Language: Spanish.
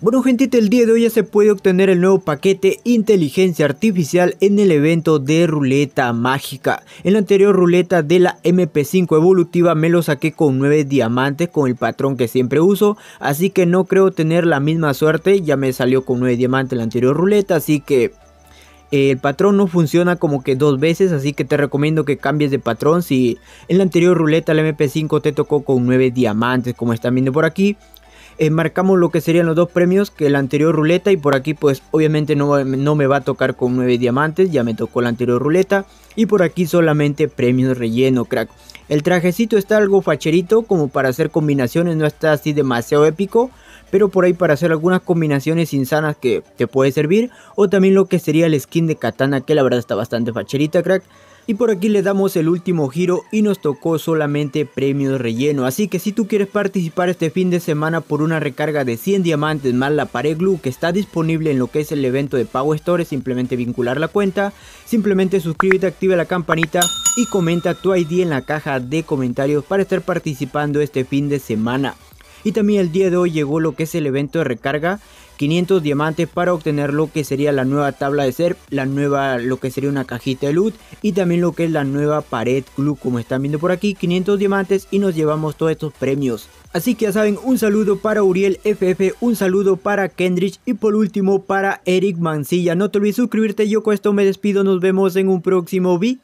Bueno gente, el día de hoy ya se puede obtener el nuevo paquete Inteligencia Artificial en el evento de Ruleta Mágica. En la anterior ruleta de la MP5 evolutiva me lo saqué con 9 diamantes con el patrón que siempre uso, así que no creo tener la misma suerte, ya me salió con 9 diamantes la anterior ruleta, así que... Eh, el patrón no funciona como que dos veces, así que te recomiendo que cambies de patrón. Si en la anterior ruleta la MP5 te tocó con 9 diamantes, como están viendo por aquí, eh, marcamos lo que serían los dos premios que la anterior ruleta y por aquí pues obviamente no, no me va a tocar con nueve diamantes, ya me tocó la anterior ruleta y por aquí solamente premios relleno crack. El trajecito está algo facherito como para hacer combinaciones, no está así demasiado épico, pero por ahí para hacer algunas combinaciones insanas que te puede servir, o también lo que sería el skin de katana que la verdad está bastante facherita crack. Y por aquí le damos el último giro y nos tocó solamente premios relleno. Así que si tú quieres participar este fin de semana por una recarga de 100 diamantes más la pared glue que está disponible en lo que es el evento de Power Store, simplemente vincular la cuenta, simplemente suscríbete, activa la campanita y comenta tu ID en la caja de comentarios para estar participando este fin de semana. Y también el día de hoy llegó lo que es el evento de recarga. 500 diamantes para obtener lo que sería la nueva tabla de ser, la nueva, lo que sería una cajita de loot y también lo que es la nueva pared club como están viendo por aquí, 500 diamantes y nos llevamos todos estos premios. Así que ya saben, un saludo para Uriel FF, un saludo para Kendrick y por último para Eric Mancilla. No te olvides suscribirte, yo con esto me despido, nos vemos en un próximo video.